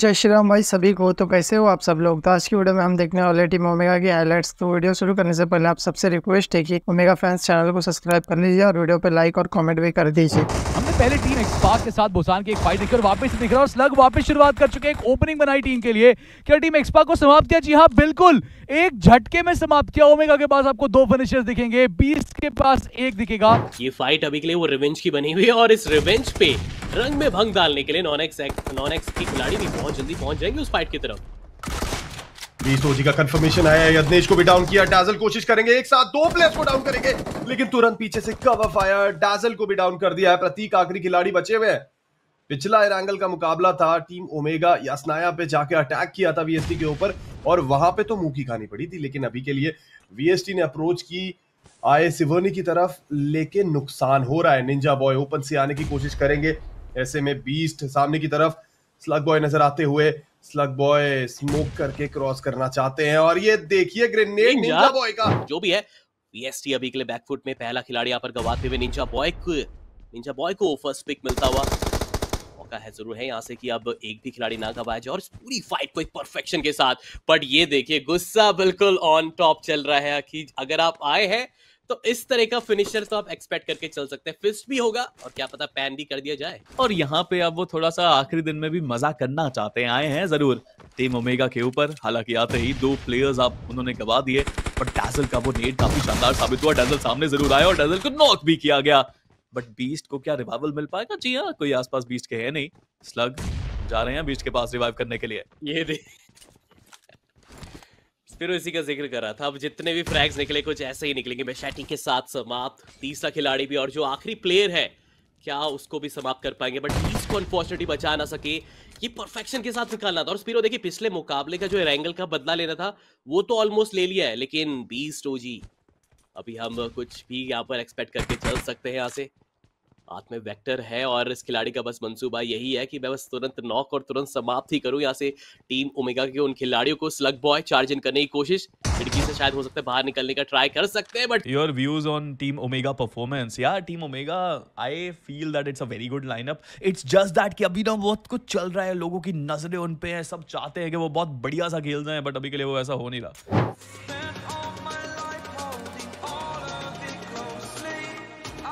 जय श्री राम भाई सभी को तो कैसे हो आप सब लोग तो आज की वीडियो में हम देखने वाले टीम ओमेगा की हाइलाइट्स तो वीडियो शुरू करने से पहले आप सबसे रिक्वेस्ट है कि ओमेगा फैंस चैनल को सब्सक्राइब कर लीजिए और वीडियो पे लाइक और कमेंट भी कर दीजिए हमने पहले टीम एक्सपार्क के साथ भूसान की एक फाइट देखी वापस दिख रहा और स्लग वापस शुरुआत कर चुके एक ओपनिंग बनाई टीम के लिए क्या टीम एक्सपार्क को समाप्त किया जी हाँ बिल्कुल एक झटके में समाप्त किया ओमेगा के पास आपको दो फिनिशर्स दिखेंगे बीस के पास एक दिखेगा ये फाइट अभी के लिए वो रिवेंज की बनी हुई है और इस रिवेंज पे रंग में भंग डालने के लिए नॉन एक्स नॉन एक्स की खिलाड़ी भी बहुत जल्दी पहुंच जाएंगे उस फाइट की तरफ का कंफर्मेशन आया को भी डाउन किया डाजल कोशिश करेंगे एक साथ दो प्लेयर्स को डाउन करेंगे लेकिन तुरंत पीछे से फायर डाजल को भी डाउन कर दिया है प्रतीक आखिरी खिलाड़ी बचे हुए हैं पिछला का मुकाबला था टीम ओमेगा यासनाया पे जाके अटैक किया था वीएसटी के ऊपर और वहां पे तो मुंह की खानी पड़ी थी लेकिन अभी के लिए वीएसटी ने अप्रोच की आए सिवोनी की तरफ लेकिन नुकसान हो रहा है निंजा बॉय ओपन से आने की कोशिश करेंगे ऐसे में बीस्ट सामने की तरफ स्लग बॉय नजर आते हुए स्लग बॉय स्मोक करके क्रॉस करना चाहते हैं और ये देखिए ग्रेनेड निंजा बॉय का जो भी है वीएसटी अभी के लिए बैकफुट में पहला खिलाड़ी यहाँ पर गवाते हुए निंजा बॉय को निंजा बॉय को फर्स्ट पिक मिलता हुआ मौका है जरूर है यहां से कि अब एक भी खिलाड़ी ना गवाया जाए और इस पूरी फाइट को एक परफेक्शन के साथ बट ये देखिए गुस्सा बिल्कुल ऑन टॉप चल रहा है कि अगर आप आए हैं तो इस तरह का फिनिशर तो आप एक्सपेक्ट करके चल सकते हैं फिस्ट भी होगा और क्या पता पैन भी कर दिया जाए और यहाँ पे अब वो थोड़ा सा आखिरी दिन में भी मजा करना चाहते हैं आए हैं जरूर टीम ओमेगा के ऊपर हालांकि आते ही दो प्लेयर्स आप उन्होंने गवा दिए पर डेजल का वो नेट काफी शानदार साबित हुआ डेजल सामने जरूर आया और डेजल को नॉक भी किया गया बट बीस्ट को क्या रिवाइवल मिल पाएगा जी हाँ कोई आसपास बीस्ट के है नहीं स्लग जा रहे हैं बीस्ट के पास रिवाइव करने के लिए ये दे फिर उसी का जिक्र कर रहा था अब जितने भी फ्रैग्स निकले कुछ ऐसे ही निकलेंगे मैशैटी के साथ समाप्त तीसरा खिलाड़ी भी और जो आखिरी प्लेयर है क्या उसको भी समाप्त कर पाएंगे बट को अनफॉर्चुनेटली बचा ना सके ये परफेक्शन के साथ निकालना था और स्पीरो देखिए पिछले मुकाबले का जो रैंगल का बदला लेना था वो तो ऑलमोस्ट ले लिया है लेकिन बीस टोजी oh अभी हम कुछ भी यहाँ पर एक्सपेक्ट करके चल सकते हैं यहाँ से हाथ में वेक्टर है और इस खिलाड़ी का बस मंसूबा यही है कि मैं बस तुरंत नॉक और तुरंत समाप्त ही करूं यहाँ से टीम ओमेगा के उन खिलाड़ियों को स्लग बॉय चार्ज इन करने की कोशिश खिड़की से शायद हो सकता है बाहर निकलने का ट्राई कर सकते हैं but your views on team Omega performance यार team Omega I feel that it's a very good lineup it's just that कि अभी ना बहुत कुछ चल रहा है लोगों की नजरें उन पे हैं सब चाहते हैं कि वो बहुत बढ़िया सा खेल रहे हैं बट अभी के लिए वो ऐसा हो नहीं रहा